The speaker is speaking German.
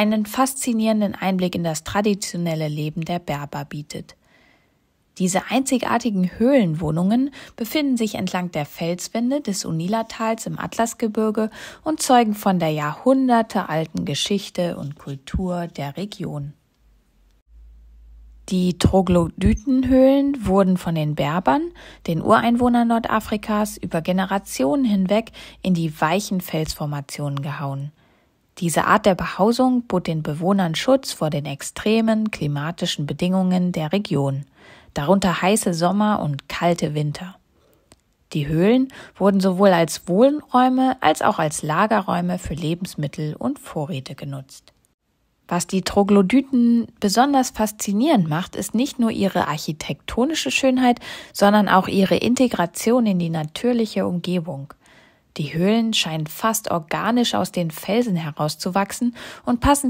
einen faszinierenden Einblick in das traditionelle Leben der Berber bietet. Diese einzigartigen Höhlenwohnungen befinden sich entlang der Felswände des Unilatals im Atlasgebirge und zeugen von der jahrhundertealten Geschichte und Kultur der Region. Die Troglodytenhöhlen wurden von den Berbern, den Ureinwohnern Nordafrikas, über Generationen hinweg in die weichen Felsformationen gehauen. Diese Art der Behausung bot den Bewohnern Schutz vor den extremen klimatischen Bedingungen der Region, darunter heiße Sommer und kalte Winter. Die Höhlen wurden sowohl als Wohnräume als auch als Lagerräume für Lebensmittel und Vorräte genutzt. Was die Troglodyten besonders faszinierend macht, ist nicht nur ihre architektonische Schönheit, sondern auch ihre Integration in die natürliche Umgebung. Die Höhlen scheinen fast organisch aus den Felsen herauszuwachsen und passen